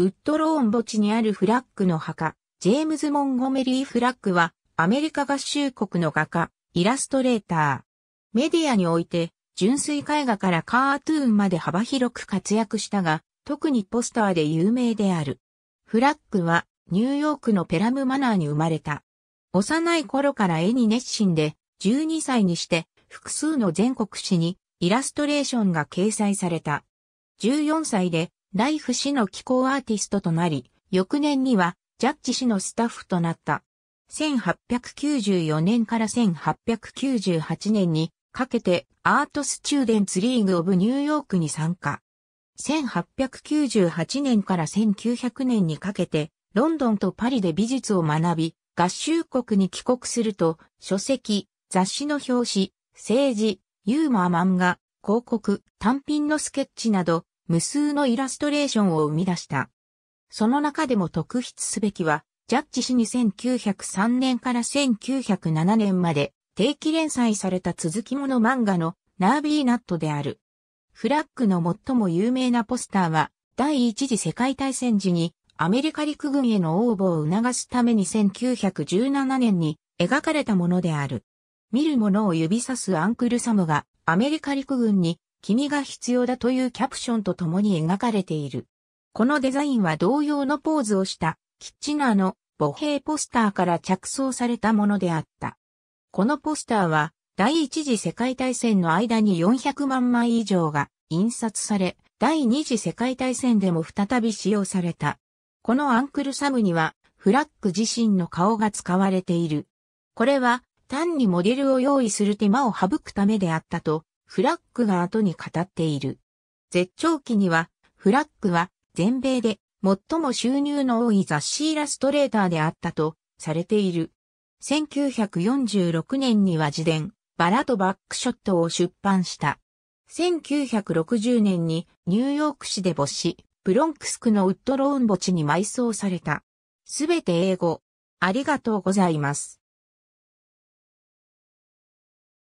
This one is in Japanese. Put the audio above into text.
ウッドローン墓地にあるフラッグの墓、ジェームズ・モンゴメリー・フラッグは、アメリカ合衆国の画家、イラストレーター。メディアにおいて、純粋絵画からカートゥーンまで幅広く活躍したが、特にポスターで有名である。フラッグは、ニューヨークのペラムマナーに生まれた。幼い頃から絵に熱心で、12歳にして、複数の全国紙に、イラストレーションが掲載された。14歳で、ライフ氏の気候アーティストとなり、翌年にはジャッジ氏のスタッフとなった。1894年から1898年にかけてアートスチューデンツリーグオブニューヨークに参加。1898年から1900年にかけてロンドンとパリで美術を学び、合衆国に帰国すると書籍、雑誌の表紙、政治、ユーモア漫画、広告、単品のスケッチなど無数のイラストレーションを生み出した。その中でも特筆すべきは、ジャッジ氏に1903年から1907年まで定期連載された続きもの漫画のナービーナットである。フラッグの最も有名なポスターは、第一次世界大戦時にアメリカ陸軍への応募を促すために1917年に描かれたものである。見る者を指さすアンクルサムがアメリカ陸軍に君が必要だというキャプションと共に描かれている。このデザインは同様のポーズをしたキッチナーの母兵ポスターから着想されたものであった。このポスターは第一次世界大戦の間に400万枚以上が印刷され、第二次世界大戦でも再び使用された。このアンクルサムにはフラッグ自身の顔が使われている。これは単にモデルを用意する手間を省くためであったとフラッグが後に語っている。絶頂期には、フラッグは全米で最も収入の多い雑誌イラストレーターであったとされている。1946年には自伝、バラとバックショットを出版した。1960年にニューヨーク市で没し、ブロンクス区のウッドローン墓地に埋葬された。すべて英語。ありがとうございます。